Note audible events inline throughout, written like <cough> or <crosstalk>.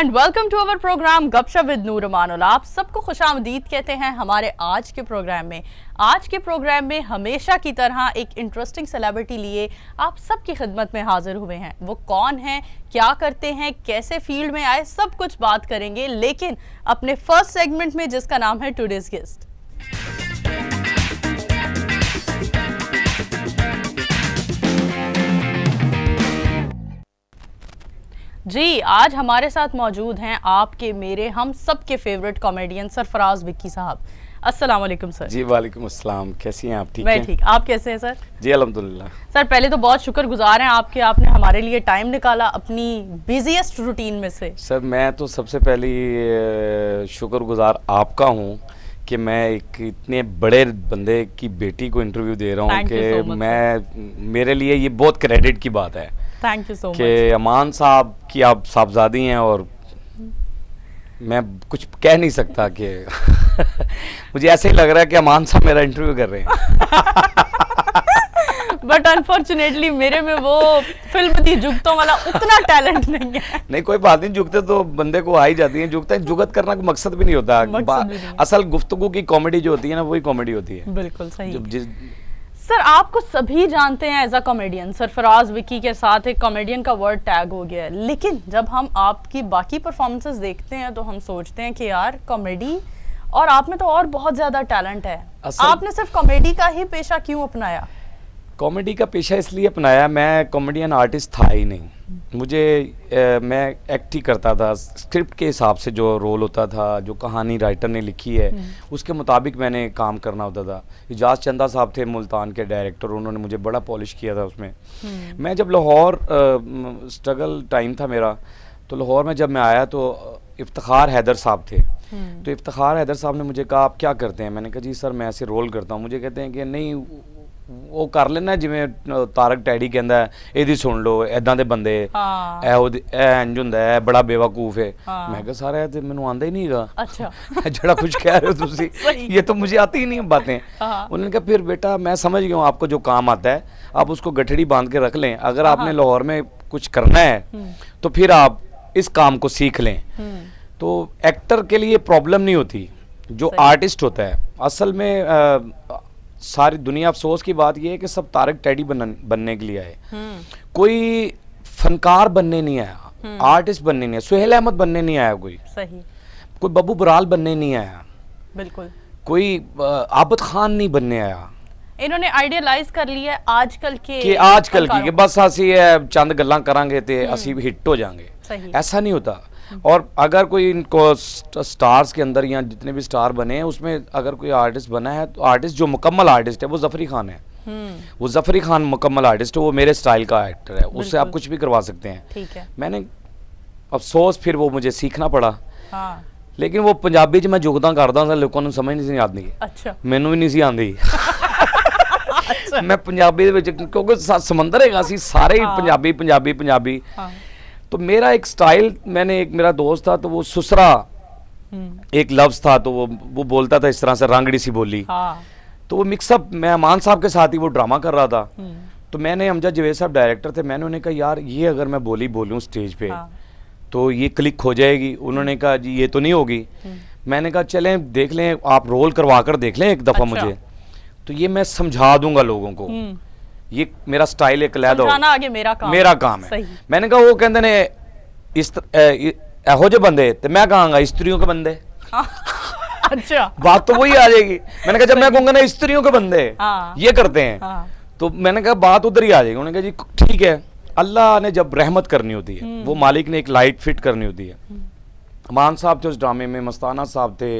And welcome to our program Gupshup with Noor Manola आप सबको खुश आमदीद कहते हैं हमारे आज के प्रोग्राम में आज के प्रोग्राम में हमेशा की तरह एक इंटरेस्टिंग सेलिब्रिटी लिए आप सबकी खिदमत में हाजिर हुए हैं वो कौन हैं क्या करते हैं कैसे फील्ड में आए सब कुछ बात करेंगे लेकिन अपने फर्स्ट सेगमेंट में जिसका नाम है टूडेज गेस्ट जी आज हमारे साथ मौजूद हैं आपके मेरे हम सबके फेवरेट कॉमेडियन सरफराज विक्की साहब अस्सलाम वालेकुम सर जी वालेकुम अस्सलाम कैसी हैं आप ठीक मैं ठीक आप कैसे हैं सर जी अलहमदुल्ला सर पहले तो बहुत शुक्र गुजार हैं आपके आपने हमारे लिए टाइम निकाला अपनी बिजिएस्ट रूटीन में से सर मैं तो सबसे पहले शुक्र गुजार आपका हूँ कि मैं एक इतने बड़े बंदे की बेटी को इंटरव्यू दे रहा हूँ कि so मैं मेरे लिए ये बहुत क्रेडिट की बात है थैंक यू सो मच कि अमान साहब की आप साहबजादी हैं और मैं कुछ कह नहीं सकता कि <laughs> मुझे ऐसे ही लग रहा है कि अमान साहब मेरा इंटरव्यू कर रहे हैं बट <laughs> अनफॉर्चुनेटली मेरे में वो फिल्म थी जुगतों वाला उतना टैलेंट नहीं है नहीं कोई बात नहीं जुगते तो बंदे को आई जाती है जुगते जुगत करना कोई मकसद भी नहीं होता भी नहीं। असल गुफ्तगु की कॉमेडी जो होती है ना वही कॉमेडी होती है बिल्कुल सही जब जिस सर आपको सभी जानते हैं as a comedian sir Faraz Vicky के साथ एक कॉमेडियन का वर्ड टैग हो गया है लेकिन जब हम आपकी बाकी परफॉर्मेंसेस देखते हैं तो हम सोचते हैं कि यार कॉमेडी और आप में तो और बहुत ज़्यादा टैलेंट है आपने सिर्फ कॉमेडी का ही पेशा क्यों अपनाया कॉमेडी का पेशा इसलिए अपनाया मैं कॉमेडियन आर्टिस्ट था ही नहीं मुझे ए, मैं एक्ट ही करता था स्क्रिप्ट के हिसाब से जो रोल होता था जो कहानी राइटर ने लिखी है हम्म। उसके मुताबिक मैंने काम करना होता था इजाज चंदा साहब थे मुल्तान के डायरेक्टर उन्होंने मुझे बड़ा पॉलिश किया था उसमें हम्म। मैं जब लाहौर स्ट्रगल टाइम था मेरा तो लाहौर में जब मैं आया तो इफ्तार हैदर साहब थे हम्म। तो इफ्तार हैदर साहब ने मुझे कहा आप क्या करते हैं मैंने कहा जी सर मैं ऐसे रोल करता हूँ मुझे कहते हैं कि नहीं वो कर लेना जिम्मे तारक टैडी कहना ਇਹਦੀ सुन लो ਐਦਾਂ ਦੇ बंदे एंज हों बड़ा ਇੰਜ है मैं ਬੜਾ ਬੇਵਕੂਫ ਹੈ ਮੈਂ ਕਿਹਾ ਸਾਰਾ ਤੇ ਮੈਨੂੰ अच्छा <laughs> ਜਿਹੜਾ ਕੁਝ ਕਹਿ रहे हो ਤੁਸੀਂ ये तो मुझे आती ही नहीं बातें उन्होंने कहा फिर बेटा मैं समझ गया आपको जो काम आता है आप उसको गठड़ी बांध के रख लें अगर आपने लाहौर में कुछ करना है तो फिर आप इस काम को सीख लें हम्म। तो एक्टर के लिए प्रॉब्लम नहीं होती जो आर्टिस्ट होता है असल में सारी दुनिया अफसोस की बात यह है कि सब तारक टैडी बनने के लिए आए हम्म। कोई फनकार बनने नहीं आया हम्म। आर्टिस्ट बनने नहीं आया सुहेल अहमद बनने नहीं आया कोई सही कोई बबू बराल बनने नहीं आया बिल्कुल कोई आबद खान नहीं बनने आया इन्होंने आइडियलाइज कर लिया आजकल के कि आजकल की कि बस असी चंद गल करांगे तो असी हम्म। हिट हो जाएंगे ऐसा नहीं होता और अगर कोई इनको स्टार्स के अंदर या जितने भी स्टार बने हैं उसमें अगर कोई आर्टिस्ट बना है तो आर्टिस्ट जो मुकम्मल आर्टिस्ट है वो जफरी खान है हम्म। वो जफरी खान मुकम्मल आर्टिस्ट है वो मेरे स्टाइल का एक्टर है उससे आप कुछ भी करवा सकते हैं ठीक है मैंने अफसोस फिर वो मुझे सीखना पड़ा हाँ। लेकिन वो पंजाबी मैं जुगदा ਮੈਂ ਜੁਗਦਾ ਕਰਦਾ ਸਾਂ ਲੋਕਾਂ ਨੂੰ आती मैनु भी नहीं आती ਮੈਨੂੰ ਵੀ ਨਹੀਂ ਸੀ ਆਉਂਦੀ ਮੈਂ ਪੰਜਾਬੀ ਦੇ पंजाबी पंजाबी ਸਮੁੰਦਰ ਹੈਗਾ हाँ। तो मेरा एक स्टाइल मैंने एक मेरा दोस्त था तो वो सुसरा हम्म। एक लफ्ज था तो वो वो बोलता था इस तरह से रंगड़ी सी बोली हाँ। तो वो मिक्सअप मैं अमान साहब के साथ ही वो ड्रामा कर रहा था हम्म। तो मैंने अमजा जवेद साहब डायरेक्टर थे मैंने उन्हें कहा यार ये अगर मैं बोली बोलूँ स्टेज पे हाँ। तो ये क्लिक हो जाएगी उन्होंने कहा जी ये तो नहीं होगी हम्म। मैंने कहा चलें देख लें आप रोल करवा कर देख लें एक दफ़ा अच्छा। मुझे तो ये मैं समझा दूंगा लोगों को ये मेरा स्टाइल एक लैद ਦੋ मेरा काम, मेरा काम है मैंने कहा वो कहते ने इस एह जे बंदे तो मैं ਤੇ स्त्रियों के बंदे हाँ। <laughs> अच्छा बात तो वही आ जाएगी मैंने कहा जब मैं कहूंगा ना स्त्रियों के बंदे हाँ। ये करते हैं हाँ। तो मैंने कहा बात उधर ही आ जाएगी उन्होंने कहा जी ठीक है अल्लाह ने जब रहमत करनी होती है हम्म। वो मालिक ने एक लाइट फिट करनी होती है हम्म। मान साहब थे उस ड्रामे में मस्ताना साहब थे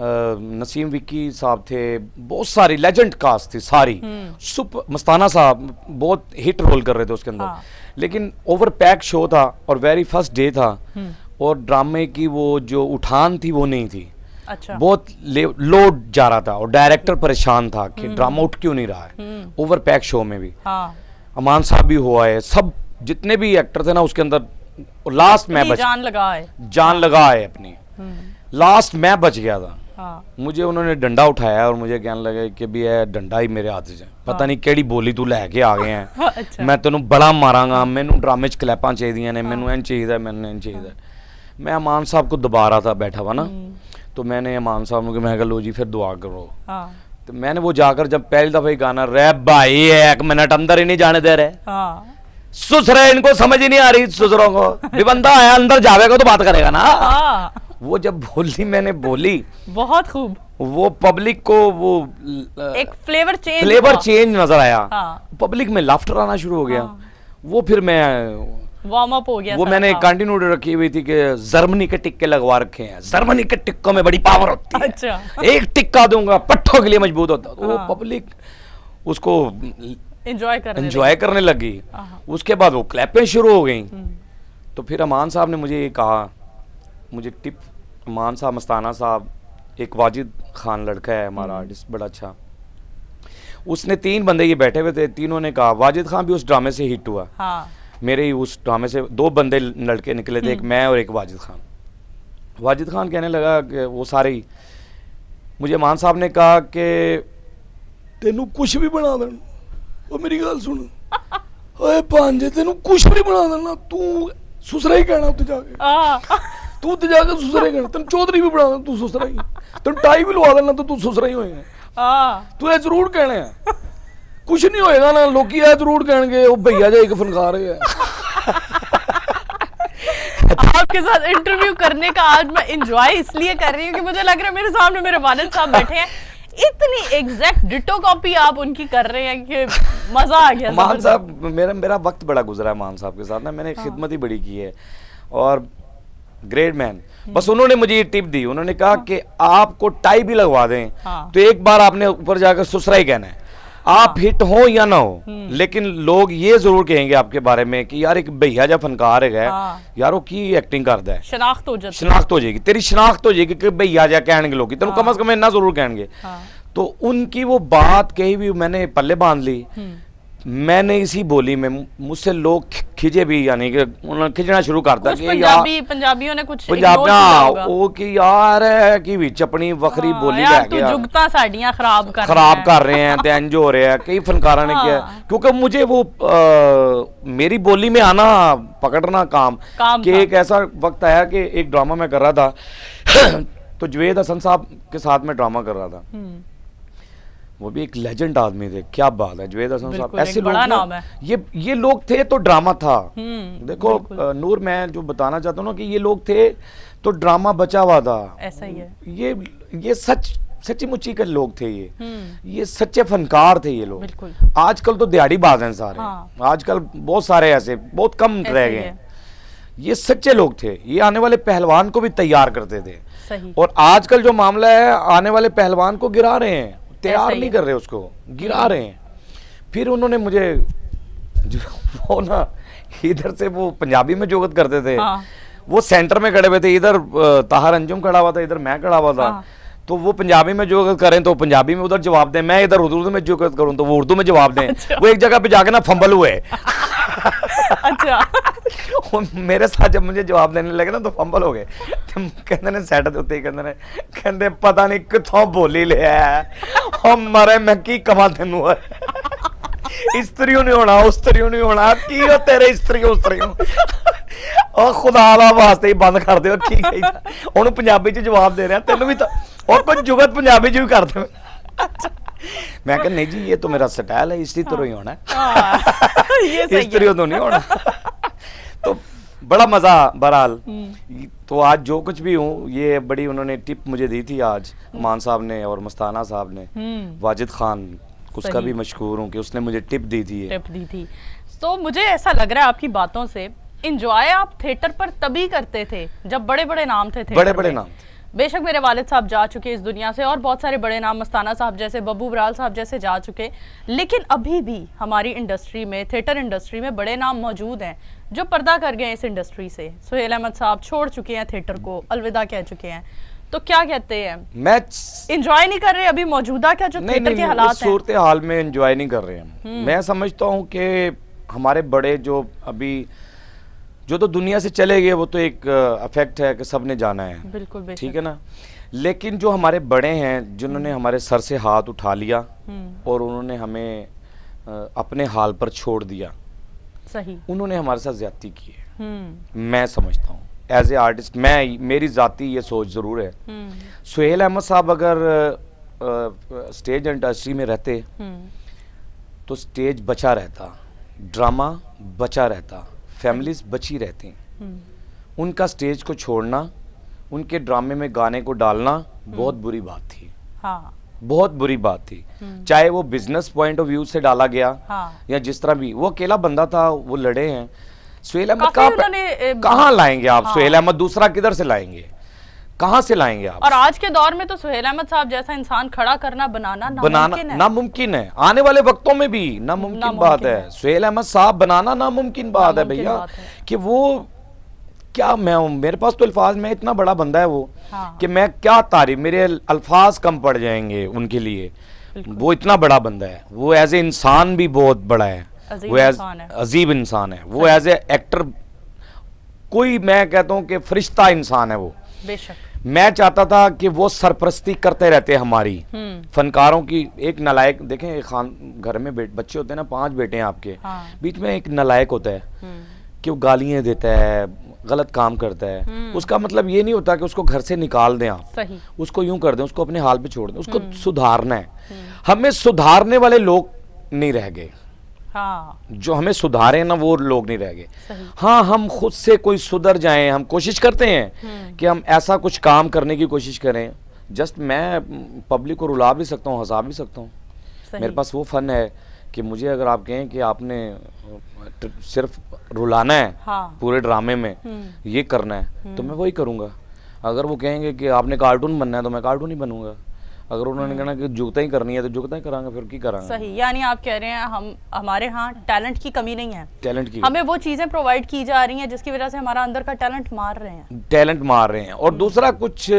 नसीम विक्की साहब थे बहुत सारी लेजेंड कास्ट थी सारी हम्म। सुप मस्ताना साहब बहुत हिट रोल कर रहे थे उसके अंदर हाँ। लेकिन ओवर पैक शो था और वेरी फर्स्ट डे था हम्म। और ड्रामे की वो जो उठान थी वो नहीं थी अच्छा। बहुत लोड जा रहा था और डायरेक्टर हम्म। परेशान था कि ड्रामा उठ क्यों नहीं रहा है ओवर पैक शो में भी हाँ। अमान साहब भी हुआ है सब जितने भी एक्टर थे ना उसके अंदर लास्ट मैं बच जान लगा है जान लगा है अपनी लास्ट मैं बच गया था हाँ। मुझे उन्होंने डंडा उठाया और मुझे कहने लगे कि भी है डंडा ही मेरे हाथ से पता हाँ। नहीं केड़ी बोली तू लैके आ गए हैं हाँ, अच्छा। मैं तेन बड़ा मारांगा मैनू ड्रामे च कलैपा चाहिए ने मैनू एन हाँ। चाहिए मैंने एन चाहिए मैं अमान साहब को दोबारा था बैठा हुआ ना हम्म। तो मैंने अमान साहब को मैं लो जी फिर दुआ करो तो मैंने वो जाकर जब पहली दफा ही गाना रे भाई एक मिनट अंदर ही नहीं जाने दे रहे सुसरे इनको समझ ही नहीं आ रही सुसरों को बंदा आया अंदर जावेगा तो बात करेगा ना वो जब बोली मैंने बोली बहुत खूब वो पब्लिक को वो एक फ्लेवर चेंज फ्लेवर चेंज नजर आया हाँ। पब्लिक में लाफ्टर आना शुरू हो गया हाँ। वो फिर मैं वार्म अप हो गया वो मैंने कंटिन्यू रखी हुई थी कि जर्मनी के टिक्के लगवा रखे हैं जर्मनी के टिक्कों में बड़ी पावर होती है अच्छा। एक टिक्का दूंगा पट्टों के लिए मजबूत होता वो पब्लिक हाँ। उसको एंजॉय करने एंजॉय करने लगी हाँ। उसके बाद वो क्लैपें शुरू हो गई हम्म। तो फिर अमान साहब ने मुझे ये कहा मुझे टिप मान साहब मस्ताना साहब एक वाजिद खान लड़का है हमारा आर्टिस्ट हम्म। बड़ा अच्छा उसने तीन बंदे ये बैठे हुए थे तीनों ने कहा वाजिद खान भी उस ड्रामे से हिट हुआ हाँ। मेरे ही उस ड्रामे से दो बंदे लड़के निकले थे एक हम्म। मैं और एक वाजिद खान वाजिद खान कहने लगा कि वो सारे ही मुझे मान साहब ने कहा कि तेन कुछ भी बना देना मेरी गल सुन ਓਏ ਭਾਂਜੇ ਤੈਨੂੰ ਕੁਛ ਵੀ ਬਣਾ ਦੇਣਾ ਤੂੰ ਸੁਸਰਾ ਹੀ ਕਹਿਣਾ तू तो जाकर ससुरे कर तेन चौधरी भी बना तू सुसरा ही तेन टाई भी लवा देना तो तू सुसरा ही होएगा तू यह जरूर कहने है कुछ नहीं होएगा ना लोग यह जरूर कहने वो भैया जा एक फनकार है आपके साथ इंटरव्यू करने का आज मैं इंजॉय इसलिए कर रही हूँ कि मुझे लग रहा है मेरे सामने मेरे वालद साहब बैठे हैं इतनी एग्जैक्ट डिटो कॉपी आप उनकी कर रहे हैं कि मजा आ गया मान साहब मेरा मेरा वक्त बड़ा गुजरा है मान साहब के साथ ना मैंने हाँ। खिदमत ही बड़ी की है और ग्रेट मैन बस उन्होंने मुझे ये टिप दी उन्होंने कहा हाँ। कि आपको टाई भी लगवा दें हाँ। तो एक बार आपने ऊपर जाकर सुसरा ही कहना है आप हाँ। हिट हो या ना हो हम्म। लेकिन लोग ये जरूर कहेंगे आपके बारे में कि यार एक भैया जा फनकार है हाँ। यार वो की एक्टिंग कर है शनाख्त हो जाएगी शनाख्त हो जाएगी तेरी शनाख्त हो जाएगी कि भैया जा कहने लोग तेन हाँ। कम अज कम इन्ना जरूर कहने हाँ। तो उनकी वो बात कही भी मैंने पल्ले बांध ली हम्म। मैंने इसी बोली में मुझसे लोग खिजे भी यानी कि उन्होंने खिजना शुरू कर कि पंजाबी पंजाबियों ने कुछ पंजाब वो कि यार है कि अपनी वखरी हाँ, बोली जुगता साड़ियां खराब कर खराब कर रहे हैं तेंज हो रहे हैं कई फनकारा ने किया हाँ। क्योंकि मुझे वो आ, मेरी बोली में आना पकड़ना काम, काम कि एक ऐसा वक्त आया कि एक ड्रामा में कर रहा था <coughs> तो जुवेद हसन साहब के साथ में ड्रामा कर रहा था हम्म। वो भी एक लेजेंड आदमी थे क्या बात है जुवेद हसन साहब ऐसे लोग ये ये लोग थे तो ड्रामा था हम्म, देखो नूर मैं जो बताना चाहता हूँ ना कि ये लोग थे तो ड्रामा बचा हुआ था ऐसा ही है ये ये सच सच्ची मुची के लोग थे ये हम्म। ये सच्चे फनकार थे ये लोग आजकल तो दिहाड़ी बाज हैं सारे हाँ। आजकल बहुत सारे ऐसे बहुत कम रह गए ये सच्चे लोग थे ये आने वाले पहलवान को भी तैयार करते थे और आजकल जो मामला है आने वाले पहलवान को गिरा रहे हैं तैयार नहीं कर रहे उसको गिरा हम्म। रहे हैं फिर उन्होंने मुझे वो ना इधर से वो पंजाबी में जोगत करते थे हाँ। वो सेंटर में खड़े हुए थे इधर ताहर अंजुम खड़ा हुआ था इधर मैं खड़ा हुआ था हाँ। तो वो पंजाबी में जोगत करें तो पंजाबी में उधर जवाब दें मैं इधर उर्दू में जोगत करूं तो वो उर्दू में जवाब दें अच्छा। वो एक जगह पे जाके ना फंबल हुए <laughs> ਅੱਛਾ ਹੁਣ ਮੇਰੇ ਸਾਹ ਜਦ ਮੈਨੂੰ ਜਵਾਬ ਦੇਣ ਲੱਗੇ ਨਾ ਤਾਂ ਫੰਬਲ ਹੋ ਗਏ ਕਹਿੰਦੇ ਨੇ ਸੈੱਟ ਦੇ ਉੱਤੇ ਕਹਿੰਦੇ ਨੇ ਕਹਿੰਦੇ ਪਤਾ ਨਹੀਂ ਕਿੱਥੋਂ ਬੋਲੀ ਲਿਆ ਹੋ ਮਰੇ ਮੈਂ ਕੀ ਕਮਾ ਤੈਨੂੰ ਇਸਤਰੀਓ ਨਹੀਂ ਹੋਣਾ ਉਸਤਰੀਓ ਨਹੀਂ ਹੋਣਾ ਕੀ ਉਹ ਤੇਰੇ ਇਸਤਰੀਓ ਉਸਤਰੀਓ ਉਹ ਖੁਦਾ ਦਾ ਵਾਸਤੇ ਹੀ ਬੰਦ ਕਰ ਦਿਓ ਕੀ ਕਹੀ ਉਹਨੂੰ ਪੰਜਾਬੀ ਚ ਜਵਾਬ ਦੇ ਰਿਹਾ ਤੈਨੂੰ ਵੀ ਤਾਂ ਉਹ ਕੋਈ ਜੁਗਤ ਪੰਜਾਬੀ ਚ ਵੀ ਕਰ ਦੇਵੇ मैं कह नहीं जी ये तो मेरा स्टाइल है इसी तरह ही होना है इस तरह हाँ। हाँ, <laughs> तो नहीं होना <laughs> तो बड़ा मज़ा बहरहाल हम्म। तो आज जो कुछ भी हूँ ये बड़ी उन्होंने टिप मुझे दी थी आज हम्म। मान साहब ने और मस्ताना साहब ने हम्म। वाजिद खान उसका भी मशहूर हूँ कि उसने मुझे टिप दी थी टिप दी थी तो मुझे ऐसा लग रहा है आपकी बातों से इंजॉय आप थिएटर पर तभी करते थे जब बड़े बड़े नाम थे बड़े बड़े नाम थे बेशक मेरे वालिद साहब जा चुके इस दुनिया से और बहुत सारे बड़े नाम मस्ताना साहब जैसे बब्बू बराल साहब जैसे जा चुके लेकिन अभी भी हमारी इंडस्ट्री में थिएटर इंडस्ट्री में बड़े नाम मौजूद हैं जो पर्दा कर गए इस इंडस्ट्री से सुहेल अहमद साहब छोड़ चुके हैं थिएटर को अलविदा कह चुके हैं तो क्या कहते हैं मैच इंजॉय नहीं कर रहे अभी मौजूदा क्या जो थिएटर के हालात सूरत हाल में इंजॉय नहीं कर रहे हैं हम्म। मैं समझता हूँ कि हमारे बड़े जो अभी जो तो दुनिया से चले गए वो तो एक अफेक्ट है कि सबने जाना है बिल्कुल ठीक है ना लेकिन जो हमारे बड़े हैं जिन्होंने हम्म। हमारे सर से हाथ उठा लिया हम्म। और उन्होंने हमें अपने हाल पर छोड़ दिया सही उन्होंने हमारे साथ ज्यादा की है हम्म। मैं समझता हूँ एज ए आर्टिस्ट मैं मेरी जाति ये सोच ज़रूर है सुहेल अहमद साहब अगर स्टेज इंडस्ट्री में रहते तो स्टेज बचा रहता ड्रामा बचा रहता फैमिलीज बची रहती हैं हम्म। उनका स्टेज को छोड़ना उनके ड्रामे में गाने को डालना हम्म। बहुत बुरी बात थी हाँ। बहुत बुरी बात थी हम्म। चाहे वो बिजनेस पॉइंट ऑफ व्यू से डाला गया हाँ। या जिस तरह भी वो अकेला बंदा था वो लड़े हैं सुहेल अहमद कहाँ लाएंगे आप हाँ। सुहेल अहमद दूसरा किधर से लाएंगे कहां से लाएंगे आप और आज के दौर में तो सुहेल अहमद साहब जैसा इंसान खड़ा करना बनाना बनाना नामुमकिन है आने वाले वक्तों में भी नामुमकिन बात है, सुहेल अहमद साहब बनाना नामुमकिन बात है भैया कि वो क्या मैं हूं मेरे पास तो अल्फाज में इतना बड़ा बंदा है वो हाँ। कि मैं क्या तारीफ मेरे अल्फाज कम पड़ जाएंगे उनके लिए वो इतना बड़ा बंदा है वो एज ए इंसान भी बहुत बड़ा है वो एज अजीब इंसान है वो एज ए एक्टर कोई मैं कहता हूँ कि फरिश्ता इंसान है वो मैं चाहता था कि वो सरपरस्ती करते रहते हमारी हम्म। फनकारों की एक नलायक देखें एक खान घर में बच्चे होते हैं ना पांच बेटे हैं आपके हाँ। बीच में एक नलायक होता है हम्म। कि वो गालियां देता है गलत काम करता है हम्म। उसका मतलब ये नहीं होता कि उसको घर से निकाल दें आप उसको यूं कर दें उसको अपने हाल पे छोड़ दें उसको सुधारना है हमें सुधारने वाले लोग नहीं रह गए हाँ। जो हमें सुधारे ना वो लोग नहीं रह गए हाँ हम खुद से कोई सुधर जाएं हम कोशिश करते हैं हम्म। कि हम ऐसा कुछ काम करने की कोशिश करें जस्ट मैं पब्लिक को रुला भी सकता हूँ हंसा भी सकता हूँ मेरे पास वो फन है कि मुझे अगर आप कहें कि आपने सिर्फ रुलाना है हाँ। पूरे ड्रामे में हम्म। ये करना है तो हम्म। मैं वही करूँगा अगर वो कहेंगे कि आपने कार्टून बनना है तो मैं कार्टून ही बनूंगा अगर उन्होंने कहना कि जुगता ही करनी है तो जुगता ही करांगे फिर की करांगे सही यानी आप कह रहे हैं हम हमारे यहाँ टैलेंट की कमी नहीं है टैलेंट की हमें वो चीज़ें प्रोवाइड की जा रही हैं जिसकी वजह से हमारा अंदर का टैलेंट मार रहे हैं टैलेंट मार रहे हैं और दूसरा कुछ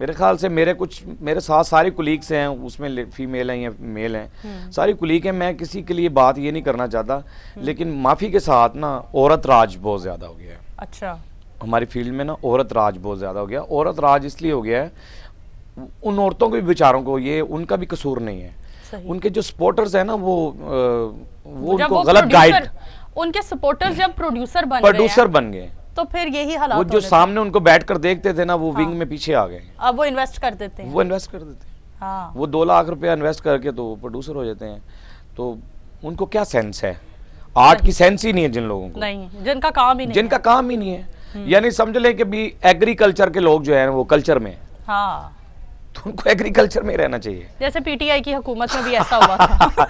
मेरे ख्याल से मेरे कुछ मेरे साथ सारे कुलीग्स हैं उसमें फीमेल हैं या मेल हैं हम्म। सारी कुलीग हैं मैं किसी के लिए बात ये नहीं करना चाहता हम्म। लेकिन माफ़ी के साथ ना औरत राज बहुत ज़्यादा हो गया है अच्छा हमारी फील्ड में ना औरत राज बहुत ज़्यादा हो गया औरत राज इसलिए हो गया है उन औरतों के बेचारों को ये उनका भी कसूर नहीं है उनके जो सपोर्टर्स है ना वो वो उनको गलत गाइड उनके सपोर्टर्स जब प्रोड्यूसर बन प्रोड्यूसर बन गए तो फिर यही हालात वो जो सामने उनको बैठकर देखते थे ना वो हाँ। विंग में पीछे आ गए अब वो इन्वेस्ट कर देते हैं वो इन्वेस्ट कर देते हैं हाँ। वो दो लाख रुपया इन्वेस्ट करके तो प्रोड्यूसर हो जाते हैं तो उनको क्या सेंस है आर्ट की सेंस ही नहीं है जिन लोगों को नहीं जिनका काम ही नहीं जिनका काम ही नहीं है हम्म। यानी समझ लें कि एग्रीकल्चर के लोग जो है वो कल्चर में हाँ तो उनको एग्रीकल्चर में रहना चाहिए जैसे पीटीआई की हुकूमत में भी ऐसा हुआ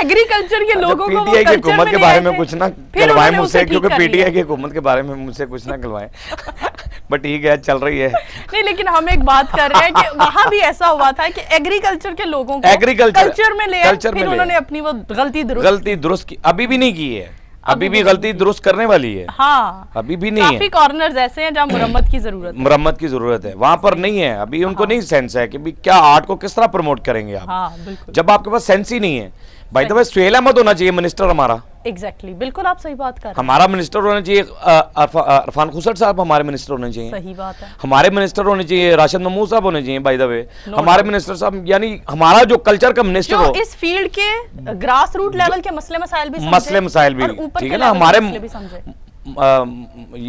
एग्रीकल्चर <laughs> के अच्छा, लोगों को पीटीआई की हुकूमत के बारे में कुछ ना करवाए मुझसे क्योंकि पीटीआई की हुकूमत के बारे में मुझसे कुछ ना करवाए बट <laughs> ठीक है चल रही है नहीं लेकिन हम एक बात कर रहे हैं कि वहां भी ऐसा हुआ था कि एग्रीकल्चर के लोगों को एग्रीकल्चर में ले कल्चर में उन्होंने अपनी वो गलती दुरुस्त गलती दुरुस्त की अभी भी नहीं की है अभी भी गलती दुरुस्त करने वाली है हाँ अभी भी नहीं काफी है कॉर्नर्स ऐसे हैं जहाँ मुरम्मत की जरूरत मुरम्मत की जरूरत है वहाँ पर नहीं है अभी उनको हाँ। नहीं सेंस है कि क्या आर्ट को किस तरह प्रमोट करेंगे आप हाँ, जब आपके पास सेंस ही नहीं है भाई तो भाई सुहेल अहमद होना चाहिए मिनिस्टर हमारा एग्जैक्टली exactly. बिल्कुल आप सही बात कर रहे हमारा मिनिस्टर होना चाहिए अरफान खुसर साहब हमारे मिनिस्टर होने चाहिए सही बात है हमारे मिनिस्टर होने चाहिए राशिद महमूद साहब होने चाहिए बाई द वे हमारे मिनिस्टर साहब यानी हमारा जो कल्चर का मिनिस्टर हो इस फील्ड के ग्रास रूट लेवल के मसले मसाइल भी मसले मसाइल भी ठीक है ना हमारे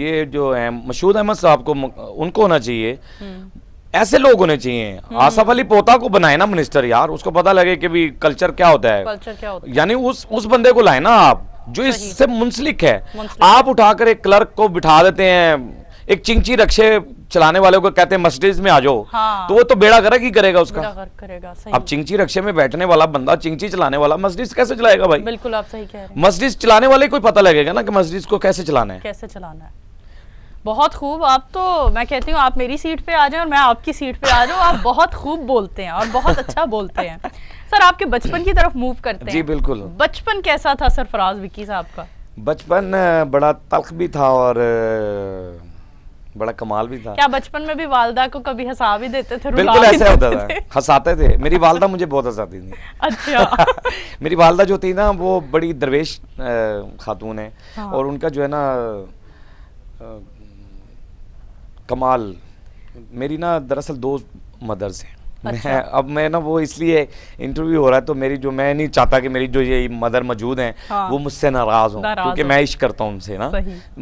ये जो है मशहूद अहमद साहब को उनको होना चाहिए हम्म। ऐसे लोग होने चाहिए हम्म। आसफ अली पोता को बनाए ना मिनिस्टर यार उसको पता लगे कि भी कल्चर क्या होता है कल्चर क्या होता है यानी उस उस बंदे को लाए ना आप जो इससे मुंसलिक है मुंसलिक। आप उठाकर एक क्लर्क को बिठा देते हैं एक चिंची रक्षे चलाने वाले को कहते हैं मस्जिद में आ जाओ हाँ। तो वो तो बेड़ा गर्क ही करेगा उसका करेगा अब चिंची रक्षे में बैठने वाला बंदा चिंची चलाने वाला मस्जिद कैसे चलाएगा भाई बिल्कुल आप सही कह रहे हैं मस्जिद चलाने वाले को पता लगेगा ना कि मस्जिद को कैसे चलाना है कैसे चलाना है बहुत खूब आप तो मैं कहती हूँ आप मेरी सीट पे आ जाएं और मैं आपकी सीट पे आ जाऊँ आप बहुत खूब बोलते हैं और बहुत अच्छा बोलते हैं सर आपके बचपन की तरफ मूव करते हैं जी बिल्कुल बचपन कैसा था सर फराज विक्की साहब का बचपन बड़ा तल्ख भी था और बड़ा कमाल भी था क्या बचपन में भी वालदा को कभी हंसा भी देते थे बिल्कुल ऐसे होता था हंसाते थे मेरी वालदा मुझे बहुत हंसाती थी <laughs> अच्छा <laughs> मेरी वालदा जो थी ना वो बड़ी दरवेश खातून है हाँ। और उनका जो है ना कमाल मेरी ना दरअसल दो मदर्स हैं अच्छा। मैं अब मैं ना वो इसलिए इंटरव्यू हो रहा है तो मेरी जो मैं नहीं चाहता कि मेरी जो ये मदर मौजूद हैं हाँ। वो मुझसे नाराज हों क्योंकि मैं इश्क करता हूँ उनसे ना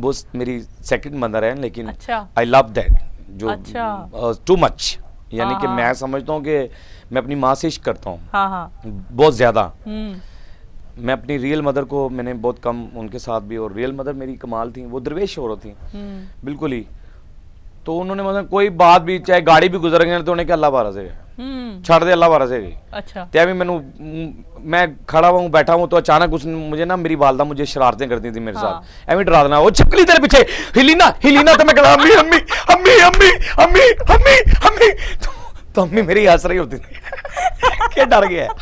वो मेरी सेकंड मदर है लेकिन आई लव दैट जो टू अच्छा। मच यानी कि हाँ, हाँ। मैं समझता हूँ कि मैं अपनी माँ से इश्क करता हूँ हाँ, बहुत ज़्यादा हम्म। मैं अपनी रियल मदर को मैंने बहुत कम उनके साथ भी और रियल मदर मेरी कमाल थी वो दरवेश हो थी हम्म। बिल्कुल ही तो उन्होंने मतलब कोई बात भी चाहे गाड़ी भी गुजर गई तो उन्हें अल्लाह बारा से हम्म। छठ दे अल्लाह बारा से अच्छा तो भी मैं मैं खड़ा हुआ बैठा हुआ तो अचानक उसने मुझे ना मेरी वालदा मुझे शरारतें करती थी मेरे हाँ। साथ एवं डरा देना वो छिपकली तेरे पीछे हिलीना हिलीना तो मैं कहा अम्मी अम्मी अम्मी अम्मी अम्मी अम्मी अम्मी तो, तो अम्मी मेरी हंस रही होती थी <laughs> क्या डर गया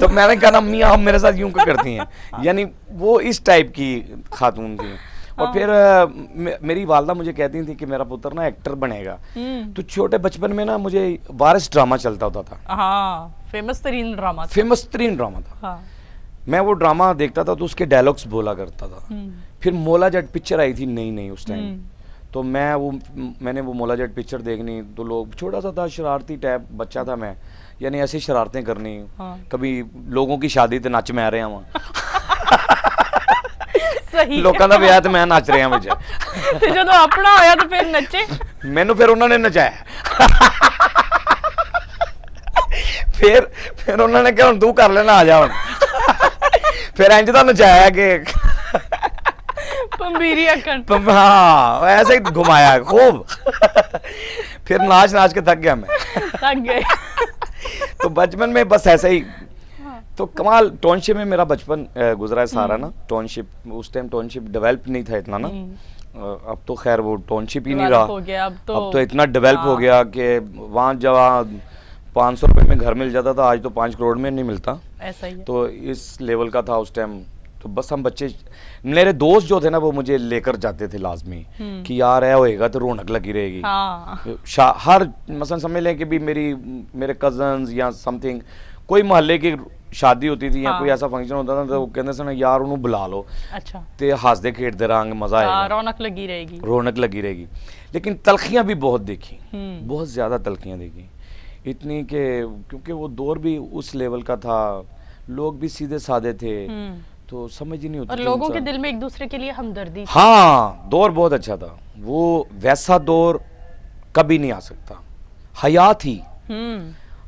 तो मैंने कहा ना अम्मी हम मेरे साथ यूं करती हैं हाँ। यानी वो इस टाइप की खातून थी और हाँ। फिर मेरी वालदा मुझे कहती थी कि मेरा पुत्र ना एक्टर बनेगा हम्म। तो छोटे बचपन में ना मुझे वारिस ड्रामा चलता होता था फेमस तरीन ड्रामा फेमस तरीन ड्रामा था हाँ। मैं वो ड्रामा देखता था तो उसके डायलॉग्स बोला करता था हम्म। फिर मोला जट पिक्चर आई थी नई नई उस टाइम हम्म। तो मैं वो मैंने वो मोला जट पिक्चर देखनी तो लोग छोटा सा था शरारती टाइप बच्चा था मैं यानी ऐसी शरारतें करनी हाँ। कभी लोगों की शादी तो नच में आ रहे हैं वहाँ <laughs> ਸਹੀ ਲੋਕਾਂ ਦਾ ਵਿਆਹ ਤੇ ਮੈਂ ਨੱਚ ਰਿਹਾ ਵਿੱਚ ਤੇ ਜਦੋਂ ਆਪਣਾ ਹੋਇਆ ਤਾਂ ਫਿਰ ਨੱਚੇ ਮੈਨੂੰ ਫਿਰ ਉਹਨਾਂ ਨੇ ਨਚਾਇਆ ਫਿਰ ਫਿਰ ਉਹਨਾਂ ਨੇ ਕਿਹਾ ਹੁਣ ਤੂੰ ਕਰ ਲੈਣਾ ਆ ਜਾ ਹੁਣ ਫਿਰ ਇੰਜ ਤਾਂ ਨਚਾਇਆ ਕਿ ਪੰਬੀਰੀ ਅਕਣ ਹਾਂ ਐਸੇ ਹੀ ਘੁਮਾਇਆ ਖੂਬ फिर नाच नाच के थक गया मैं थक गए तो बचपन में बस ऐसे ही तो कमाल टाउनशिप में मेरा बचपन गुजरा है सारा हम्म। ना टाउनशिप उस टाइम टाउनशिप डेवलप नहीं था इतना ना हम्म। अब तो खैर वो टाउनशिप ही नहीं रहा हो गया अब तो अब तो इतना डेवलप हो हाँ। गया कि वहाँ जब पाँच सौ रुपये में घर मिल जाता था आज तो पाँच करोड़ में नहीं मिलता ऐसा ही तो इस लेवल का था उस टाइम तो बस हम बच्चे मेरे दोस्त जो थे ना वो मुझे लेकर जाते थे लाजमी हम्म। कि यार है होएगा तो रौनक लगी रहेगी हाँ। हर मसल समझ लें कि भी मेरी मेरे कजन या समथिंग कोई ਮਹੱਲੇ की शादी होती थी या हाँ। कोई ऐसा फंक्शन होता था ਉਹ ਕਹਿੰਦੇ ਸਨ ਯਾਰ बुला लो अच्छा ਅੱਛਾ ਤੇ ਹੱਸਦੇ ਖੇਡਦੇ ਰਾਂਗ ਮਜ਼ਾ ਆਏਗਾ ਰੌਣਕ ਲੱਗੀ ਰਹੇਗੀ ਰੌਣਕ लेकिन तलखियां भी बहुत देखी हम्म। बहुत ज़्यादा तलखियां देखी इतनी के क्योंकि वो दौर भी उस लेवल का था लोग भी सीधे साधे थे हम्म। तो समझ ही नहीं होती और लोगों के दिल में एक दूसरे के लिए हमदर्दी हाँ दौर बहुत अच्छा था वो वैसा दौर कभी नहीं आ सकता हया थी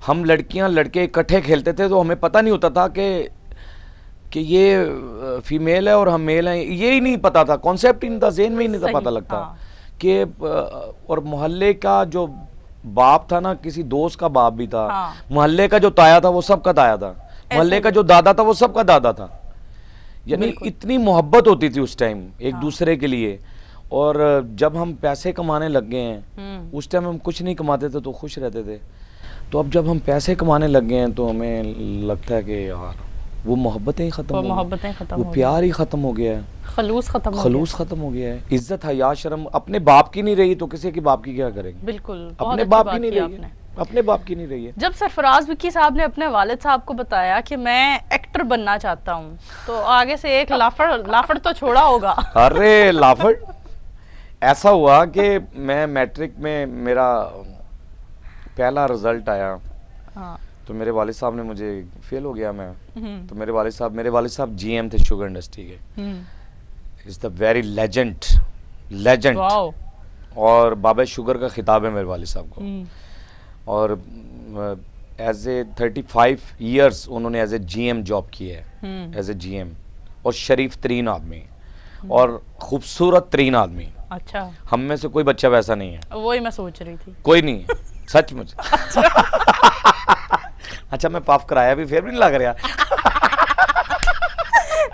हम लड़कियां लड़के इकट्ठे खेलते थे तो हमें पता नहीं होता था कि कि ये फीमेल है और हम मेल हैं ये ही नहीं पता था कॉन्सेप्ट ही नहीं था जेन में ही नहीं था पता लगता हाँ। कि और मोहल्ले का जो बाप था ना किसी दोस्त का बाप भी था हाँ। मोहल्ले का जो ताया था वो सबका ताया था मोहल्ले का जो दादा था वो सबका दादा था यानी इतनी मोहब्बत होती थी उस टाइम एक हाँ। दूसरे के लिए और जब हम पैसे कमाने लग गए हैं हम्म। उस टाइम हम कुछ नहीं कमाते थे तो खुश रहते थे तो अब जब हम पैसे कमाने लग गए हैं तो हमें लगता है कि यार वो मोहब्बतें ही खत्म वो प्यार ही खत्म हो गया है खलूस खत्म खलूस खत्म हो गया है इज्जत है या शर्म अपने बाप की नहीं रही तो किसी के बाप की क्या करेंगे बिल्कुल अपने बाप की नहीं रही अपने बाप की नहीं रही है जब सरफराज विक्की साहब ने अपने वालिद साहब को बताया कि मैं एक्टर बनना चाहता हूँ तो आगे से एक लाफड़ लाफड़ तो छोड़ा होगा अरे लाफड़ ऐसा हुआ कि मैं मैट्रिक में मेरा पहला रिजल्ट आया हाँ। तो मेरे वालिद साहब ने मुझे फेल हो गया मैं हम्म। तो मेरे वालिद साहब मेरे वालिद साहब जीएम थे शुगर इंडस्ट्री के is the very legend legend और बाबा शुगर का खिताब है मेरे वालिद साहब को हम्म। और as a thirty five years उन्होंने एज ए जीएम जॉब की है एज ए जीएम और शरीफ तरीन आदमी हम्म। और खूबसूरत तरीन आदमी अच्छा हम में से कोई बच्चा वैसा नहीं है वही मैं सोच रही थी कोई नहीं <laughs> सचमुच <laughs> अच्छा मैं पाप कराया भी फिर भी नहीं लग रहा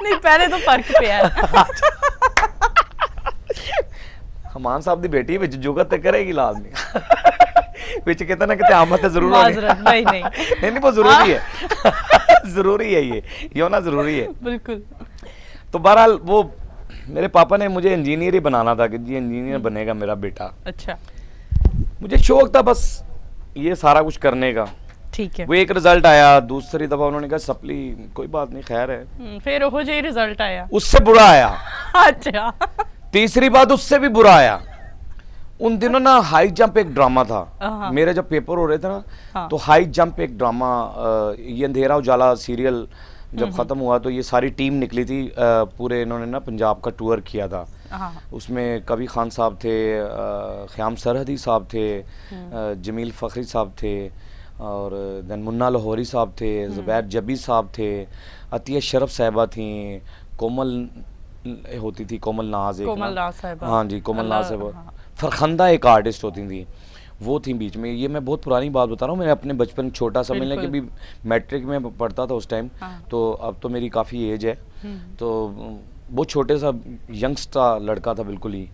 नहीं पहले तो फर्क ਪਿਆ ਹਮਾਨ ਸਾਹਿਬ ਦੀ ਬੇਟੀ ਵਿੱਚ ਜੁਗਤ ਤੇ ਕਰੇਗੀ ਲਾਜ਼ਮੀ ਵਿੱਚ ਕਿਤੇ ਨਾ ਕਿਤੇ ਆਮਦ ਤੇ ਜ਼ਰੂਰ ਹੋਣੀ ਨਹੀਂ नहीं ਨਹੀਂ ਨਹੀਂ ਬਹੁਤ है जरूरी है ये ये होना जरूरी है बिल्कुल तो बहरहाल वो मेरे पापा ने मुझे इंजीनियर ही बनाना था कि जी इंजीनियर बनेगा मेरा बेटा अच्छा मुझे शौक था बस ये सारा कुछ करने का ठीक है वो एक रिजल्ट आया दूसरी दफा उन्होंने कहा सप्ली कोई बात नहीं खैर है हम्म, फिर हो जाए रिजल्ट आया उससे बुरा आया अच्छा तीसरी बात उससे भी बुरा आया उन दिनों ना हाई जंप एक ड्रामा था हाँ, हाँ। मेरे जब पेपर हो रहे थे ना हाँ। तो हाई जंप एक ड्रामा ये अंधेरा उजाला सीरियल जब हम्म, हम्म। खत्म हुआ तो ये सारी टीम निकली थी पूरे इन्होंने ना पंजाब का टूर किया था हाँ। उसमें कभी खान साहब थे ख़्याम सरहदी साहब थे हम्म। जमील फ़खरी साहब थे और दैन मुन्ना लाहौरी साहब थे हम्म। ज़ुबैर जबी साहब थे अतिया शरफ साहबा थी कोमल होती थी कोमल नाज कोमल हाँ जी कोमल नाज साहब हाँ। फरखंदा एक आर्टिस्ट होती थी वो थी बीच में ये मैं बहुत पुरानी बात बता रहा हूँ मैं अपने बचपन छोटा सा मिलने के भी मैट्रिक में पढ़ता था उस टाइम हाँ। तो अब तो मेरी काफ़ी एज है हम्म। तो वो छोटे सा यंगस्टा लड़का था बिल्कुल ही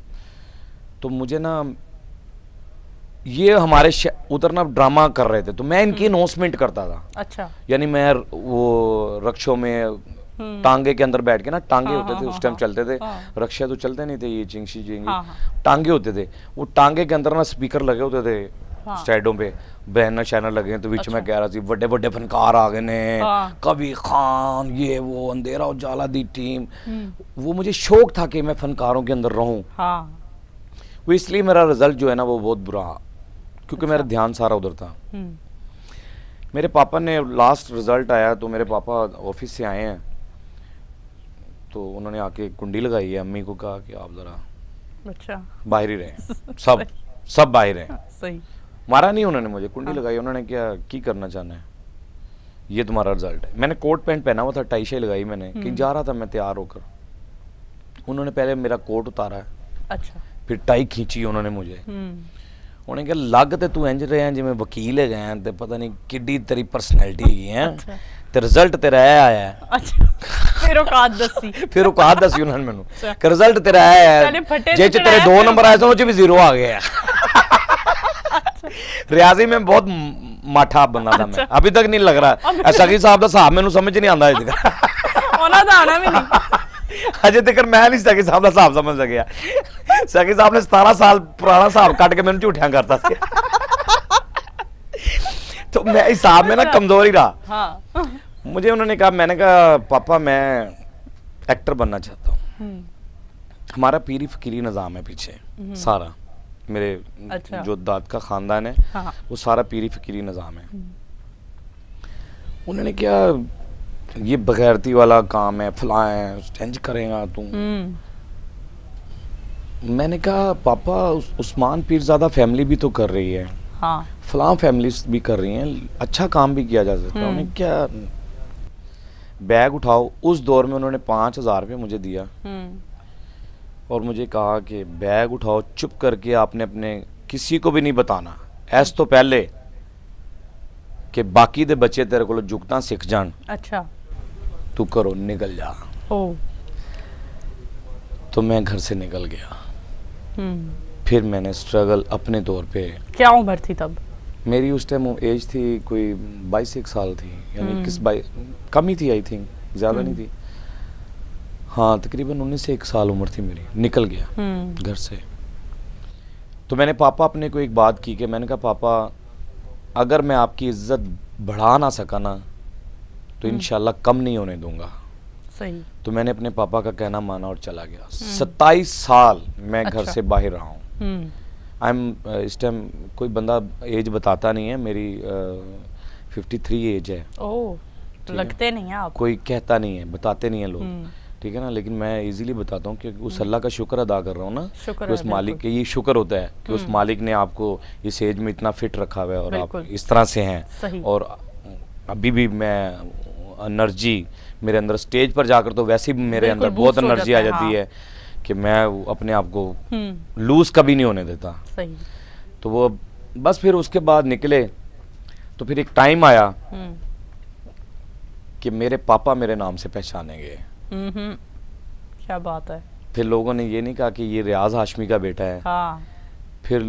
तो मुझे ना ये हमारे उतरना ड्रामा कर रहे थे तो मैं इनकी अनाउंसमेंट हम्म। करता था अच्छा यानी मैं वो रक्षों में हम्म। टांगे के अंदर बैठ के ना टांगे हाँ, होते हाँ, थे हाँ, उस टाइम चलते थे रक्षा तो चलते नहीं थे ये चिंगशी चिंगी टांगे होते थे वो टांगे के अंदर ना स्पीकर लगे होते थे हाँ। स्टेडो पे बहना शहना लगे तो बीच अच्छा। में कह रहा सी बड़े बड़े फनकार आ गए ने हाँ। कभी खान ये वो अंधेरा उजाला दी टीम हम्म। वो मुझे शौक था कि मैं फनकारों के अंदर रहूं हाँ। वो इसलिए मेरा रिजल्ट जो है ना वो बहुत बुरा क्योंकि अच्छा। मेरा ध्यान सारा उधर था हम्म। मेरे पापा ने लास्ट रिजल्ट आया तो मेरे पापा ऑफिस से आए हैं तो उन्होंने आके कुंडी लगाई है अम्मी को कहा कि आप जरा अच्छा बाहर ही रहे <laughs> सब सब बाहर हैं सही मारा नहीं उन्होंने मुझे कुंडी हाँ। लगाई उन्होंने क्या की करना चाहना है ये तुम्हारा रिजल्ट है मैंने कोट पैंट पहना हुआ था टाई लगाई मैंने कि हम्म। जा रहा था मैं तैयार होकर उन्होंने पहले मेरा कोट उतारा अच्छा फिर टाई खींची उन्होंने मुझे हम्म। उन्हें कहा लग तो तू इंज रहे हैं वकील है गए पता नहीं कि तेरी परसनैलिटी अच्छा। है अच्छा। ਤੇ ਰਿਜ਼ਲਟ ਤੇਰਾ ਆਇਆ ਹੈ ਅੱਛਾ ਫਿਰ ਔਕਾਤ ਦੱਸੀ ਫਿਰ ਔਕਾਤ ਦੱਸੀ ਉਹਨਾਂ ਨੇ ਮੈਨੂੰ ਕਿ ਰਿਜ਼ਲਟ ਤੇਰਾ ਆਇਆ ਹੈ ਜੇ ਚ ਤੇਰੇ 2 ਨੰਬਰ ਆਏ ਸਨ ਉਹ रियाजी में बहुत माठा बंदा था मैं अच्छा। अभी तक नहीं लग रहा सगी साहब का हिसाब मैं समझ नहीं आता अच्छा अजे तक मैं नहीं सगी साहब का हिसाब समझ सकिया सगी साहब ने सतारा साल पुराना हिसाब कट के मैं झूठिया करता तो मैं हिसाब में ना अच्छा। कमजोर ही रहा हाँ। मुझे उन्होंने कहा मैंने कहा पापा मैं एक्टर बनना चाहता हूँ हम्म। हमारा पीरी फकीरी निज़ाम है पीछे हम्म। सारा मेरे अच्छा। जो दाद का ख़ानदान है हाँ, हाँ। वो सारा पीरी फकीरी निज़ाम है हम्म। उन्होंने क्या ये बगैरती वाला काम है फला चेंज करेगा तू हम्म। मैंने कहा पापा उस, उस्मान ज्यादा फैमिली भी तो कर रही है हाँ। फलां फैमिली भी कर रही हैं अच्छा काम भी किया जा सकता है हम्म। क्या बैग उठाओ उस दौर में उन्होंने पांच हज़ार रुपये मुझे दिया और मुझे कहा कि बैग उठाओ चुप करके आपने अपने किसी को भी नहीं बताना ऐस तो पहले कि बाकी दे बच्चे तेरे को ਜੁਗਤਾਂ सीख जान अच्छा तू करो निकल जा ओ। तो मैं घर से निकल गया हम्म। फिर मैंने स्ट्रगल अपने तौर पे क्या उम्र थी तब मेरी उस टाइम एज थी कोई बाईस एक साल थी यानी हम्म। किस बाई कम ही थी आई थिंक ज़्यादा नहीं हम्म। थी हाँ तकरीबन उन्नीस से एक साल उम्र थी मेरी निकल गया हम्म। घर से तो मैंने पापा अपने को एक बात की कि मैंने कहा पापा अगर मैं आपकी इज्जत बढ़ा ना सका ना तो हम्म। इन कम नहीं होने दूंगा सही तो मैंने अपने पापा का कहना माना और चला गया हम्म। सत्ताईस साल मैं घर अच्छा। से बाहर रहा हूँ आई एम uh, इस टाइम कोई बंदा एज बताता नहीं है मेरी फिफ्टी थ्री एज है ओ, तो लगते नहीं है आप कोई कहता नहीं है बताते नहीं है लोग ठीक है ना लेकिन मैं इजीली बताता हूँ कि उस अल्लाह का शुक्र अदा कर रहा हूँ ना कि उस मालिक के ये शुक्र होता है कि उस हम्म। मालिक ने आपको इस एज में इतना फिट रखा हुआ है और आप इस तरह से हैं और अभी भी मैं एनर्जी मेरे अंदर स्टेज पर जाकर तो वैसे भी मेरे अंदर बहुत एनर्जी आ जाती हाँ। है कि मैं अपने आप को लूज हम्म। कभी नहीं होने देता तो वो बस फिर उसके बाद निकले तो फिर एक टाइम आया हम्म। कि मेरे पापा मेरे नाम से पहचाने गए क्या बात है फिर लोगों ने ये नहीं कहा कि ये रियाज हाशमी का बेटा है हाँ। फिर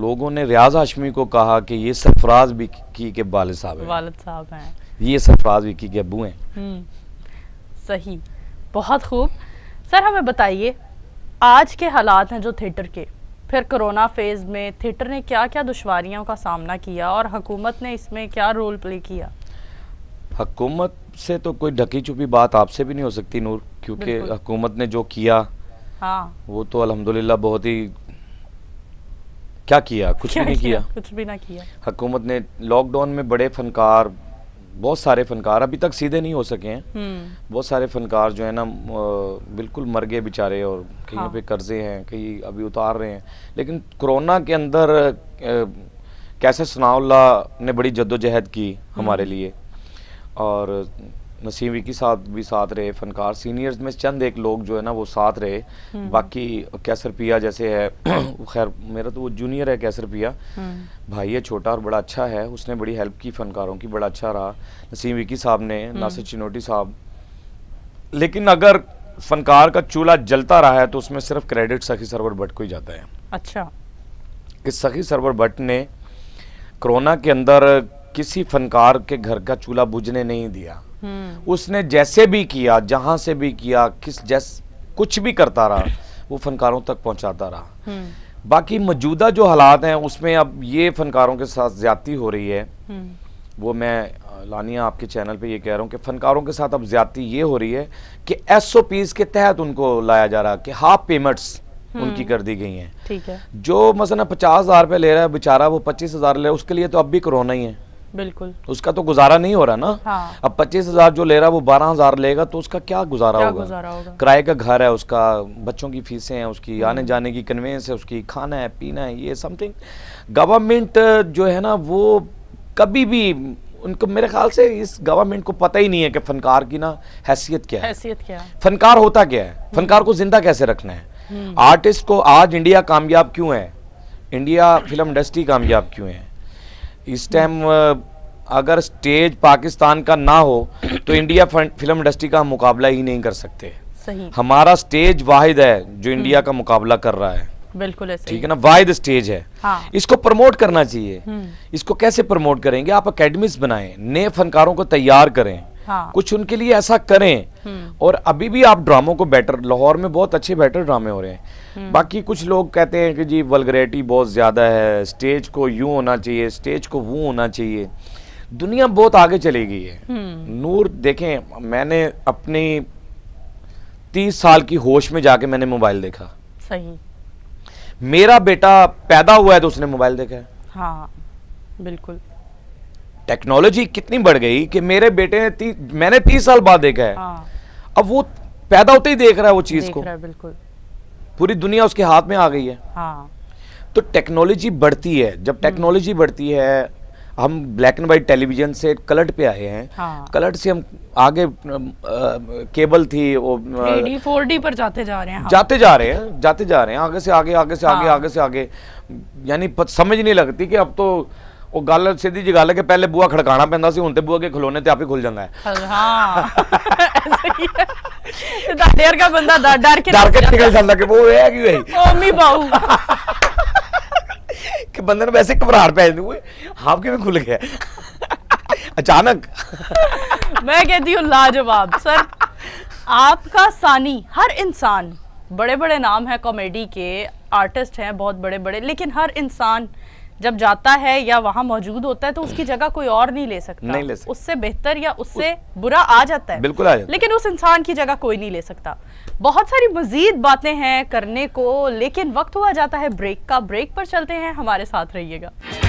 लोगों ने रियाज हाशमी को कहा कि ये सरफराज भी की के वाल साहब वालद साहब हैं ये सरफराज भी की के अबू हैं हम्म। सही बहुत खूब सर हमें बताइए आज के हालात हैं जो थिएटर के फिर कोरोना फेज़ में थिएटर ने क्या क्या दुश्वारियों का सामना किया और हुकूमत ने इसमें क्या रोल प्ले किया हकूमत से तो कोई ढकी छुपी बात आपसे भी नहीं हो सकती नूर क्योंकि हकूमत ने जो किया हाँ। वो तो अल्हम्दुलिल्लाह बहुत ही क्या किया कुछ क्या भी नहीं किया? किया कुछ भी ना किया हकूमत ने लॉकडाउन में बड़े फनकार बहुत सारे फनकार अभी तक सीधे नहीं हो सके हैं हम्म। बहुत सारे फनकार जो है ना बिल्कुल मर गए बेचारे और कहीं हाँ। पे कर्जे हैं कहीं अभी उतार रहे हैं लेकिन कोरोना के अंदर कैसे सनाउल्ला ने बड़ी जद्दोजहद की हमारे हम्म। लिए और नसीम विकी साहब भी साथ रहे फनकार सीनियर्स में चंद एक लोग जो है ना वो साथ रहे हम्म। बाकी कैसर पिया जैसे है <coughs> खैर मेरा तो वो जूनियर है कैसर पिया हम्म। भाई है छोटा और बड़ा अच्छा है उसने बड़ी हेल्प की फनकारों की बड़ा अच्छा रहा नसीम विकी साहब ने हम्म। नासिर चिनोटी साहब लेकिन अगर फनकार का चूल्हा जलता रहा है तो उसमें सिर्फ क्रेडिट सखी सरवर भट्ट को ही जाता है अच्छा कि सखी सरवर भट्ट ने कोरोना के अंदर किसी फनकार के घर का चूल्हा बुझने नहीं दिया हम्म। उसने जैसे भी किया जहां से भी किया किस जैस कुछ भी करता रहा वो फनकारों तक पहुंचाता रहा हम्म। बाकी मौजूदा जो हालात हैं उसमें अब ये फनकारों के साथ ज्यादती हो रही है हम्म। वो मैं लानिया आपके चैनल पे ये कह रहा हूँ कि फनकारों के साथ अब ज्यादती ये हो रही है कि एस ओ पीज के तहत उनको लाया जा रहा है कि हाफ पेमेंट्स उनकी कर दी गई हैं ठीक है जो मसला पचास हज़ार रुपये ले रहा है बेचारा वो पच्चीस हज़ार ले उसके लिए तो अब भी कोरोना ही है बिल्कुल उसका तो गुजारा नहीं हो रहा ना हाँ। अब पच्चीस हजार जो ले रहा है वो बारह हजार लेगा तो उसका क्या गुजारा क्या होगा, गुजारा किराए का घर है उसका बच्चों की फीसें हैं उसकी हम्म। आने जाने की कन्वेंस है उसकी खाना है पीना है ये समथिंग गवर्नमेंट जो है ना वो कभी भी उनको मेरे ख्याल से इस गवर्नमेंट को पता ही नहीं है कि फनकार की ना हैसियत क्या हैसियत क्या है फनकार होता क्या है हम्म। फनकार को जिंदा कैसे रखना है आर्टिस्ट हम्म। को आज इंडिया कामयाब क्यों है इंडिया फिल्म इंडस्ट्री कामयाब क्यों है इस टाइम अगर स्टेज पाकिस्तान का ना हो तो इंडिया फिल्म इंडस्ट्री का हम मुकाबला ही नहीं कर सकते सही हमारा स्टेज वाहिद है जो हम्म। इंडिया का मुकाबला कर रहा है बिल्कुल ठीक है ना वाहिद स्टेज है हाँ। इसको प्रमोट करना चाहिए हम्म। इसको कैसे प्रमोट करेंगे आप अकेडमीज बनाएं नए फनकारों को तैयार करें हाँ। कुछ उनके लिए ऐसा करें हम्म। और अभी भी आप ड्रामों को बेटर लाहौर में बहुत अच्छे बेटर ड्रामे हो रहे हैं हम्म। बाकी कुछ लोग कहते हैं कि जी वलग्रेटी बहुत ज़्यादा है स्टेज को यूँ होना चाहिए स्टेज को वो होना चाहिए दुनिया बहुत आगे चली गई है हम्म। नूर देखें मैंने अपनी तीस साल की होश में जाके मैंने मोबाइल देखा सही मेरा बेटा पैदा हुआ है तो उसने मोबाइल देखा है हाँ बिल्कुल टेक्नोलॉजी कितनी बढ़ गई कि मेरे बेटे ने ती, मैंने तीस साल बाद देखा है हाँ। अब वो पैदा होते ही देख रहा है वो चीज को पूरी दुनिया उसके हाथ में आ गई है हाँ। तो टेक्नोलॉजी बढ़ती है जब हम्म। टेक्नोलॉजी बढ़ती है हम ब्लैक एंड वाइट टेलीविजन से कलर्ड पे आए हैं हाँ। कलर्ड से हम आगे आ, केबल थी वो फोर डी पर जाते जा रहे हैं हाँ। जाते जा रहे हैं जाते जा रहे हैं आगे से आगे आगे से आगे हाँ। आगे से आगे यानी समझ नहीं लगती कि अब तो ਉਹ ਗੱਲ ਸਿੱਧੀ ਜੀ ਗੱਲ ਕਿ ਪਹਿਲੇ ਬੂਆ ਖੜਕਾਣਾ ਪੈਂਦਾ ਸੀ ਹੁਣ ਤੇ ਬੂਆ ਕੇ ਖਲੋਨੇ ਤੇ ਖੁੱਲ ਜਾਂਦਾ ਹੈ ਹਾਂ ਬੰਦਾ ਡਰ ਕੇ ਡਰ ਕੇ ਨਿਕਲ ਜਾਂਦਾ ਕਿ ਉਹ ਇਹ ਕੀ ਹੋਈ ਬਾਉ खुल गया अचानक मैं कहती हूँ लाजवाब सर आपका सानी हर इंसान बड़े बड़े नाम है कॉमेडी के आर्टिस्ट हैं बहुत बड़े बड़े लेकिन हर इंसान जब जाता है या वहाँ मौजूद होता है तो उसकी जगह कोई और नहीं ले सकता नहीं ले सकता उससे बेहतर या उससे उस... बुरा आ जाता है बिल्कुल आ जाता लेकिन उस इंसान की जगह कोई नहीं ले सकता बहुत सारी मजीद बातें हैं करने को लेकिन वक्त हुआ जाता है ब्रेक का ब्रेक पर चलते हैं हमारे साथ रहिएगा